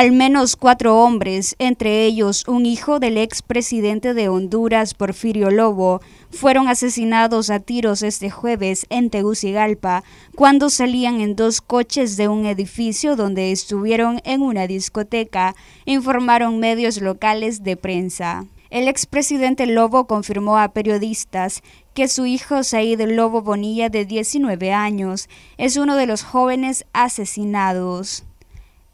Al menos cuatro hombres, entre ellos un hijo del expresidente de Honduras, Porfirio Lobo, fueron asesinados a tiros este jueves en Tegucigalpa cuando salían en dos coches de un edificio donde estuvieron en una discoteca, informaron medios locales de prensa. El expresidente Lobo confirmó a periodistas que su hijo Said Lobo Bonilla, de 19 años, es uno de los jóvenes asesinados.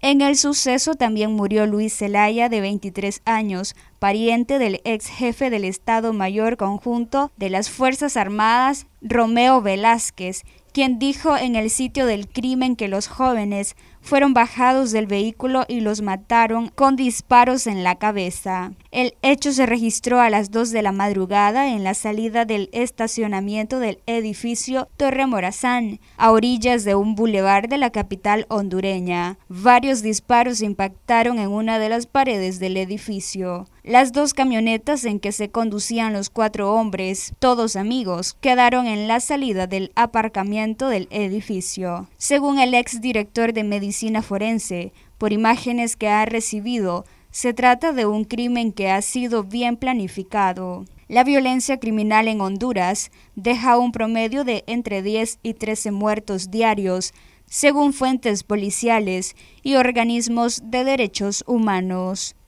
En el suceso también murió Luis Zelaya, de 23 años, pariente del ex jefe del Estado Mayor Conjunto de las Fuerzas Armadas, Romeo Velázquez, quien dijo en el sitio del crimen que los jóvenes fueron bajados del vehículo y los mataron con disparos en la cabeza. El hecho se registró a las 2 de la madrugada en la salida del estacionamiento del edificio Torre Morazán, a orillas de un bulevar de la capital hondureña. Varios disparos impactaron en una de las paredes del edificio. Las dos camionetas en que se conducían los cuatro hombres, todos amigos, quedaron en la salida del aparcamiento del edificio. Según el ex director de Medicina Forense, por imágenes que ha recibido, se trata de un crimen que ha sido bien planificado. La violencia criminal en Honduras deja un promedio de entre 10 y 13 muertos diarios, según fuentes policiales y organismos de derechos humanos.